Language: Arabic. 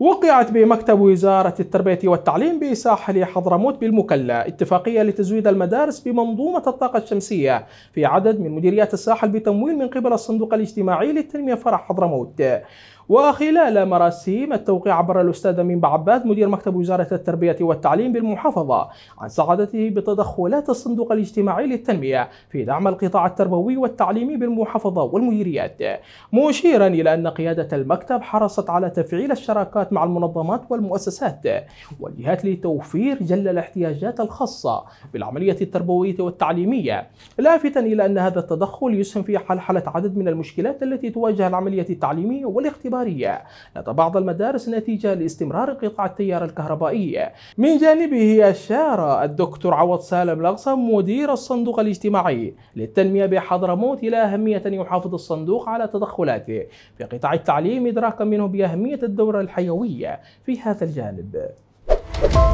وقعت بمكتب وزارة التربية والتعليم بساحل حضرموت بالمكلا اتفاقية لتزويد المدارس بمنظومة الطاقة الشمسية في عدد من مديريات الساحل بتمويل من قبل الصندوق الاجتماعي للتنمية فرع حضرموت وخلال مراسيم التوقيع عبر الأستاذ أمين عباد مدير مكتب وزارة التربية والتعليم بالمحافظة عن سعادته بتدخلات الصندوق الاجتماعي للتنمية في دعم القطاع التربوي والتعليمي بالمحافظة والمديريات مشيرا إلى أن قيادة المكتب حرصت على تفعيل الشراكات مع المنظمات والمؤسسات والجهات لتوفير جل الاحتياجات الخاصة بالعملية التربوية والتعليمية لافتا إلى أن هذا التدخل يسهم في حل حالة عدد من المشكلات التي تواجه العملية التعليمية والاختبار الاعتبارية لدى بعض المدارس نتيجة لاستمرار قطاع التيار الكهربائي من جانبه أشار الدكتور عوض سالم الأقسم مدير الصندوق الاجتماعي للتنمية بحضرموت إلى أهمية أن يحافظ الصندوق على تدخلاته في قطاع التعليم إدراكا منه بأهمية الدورة الحيوية في هذا الجانب.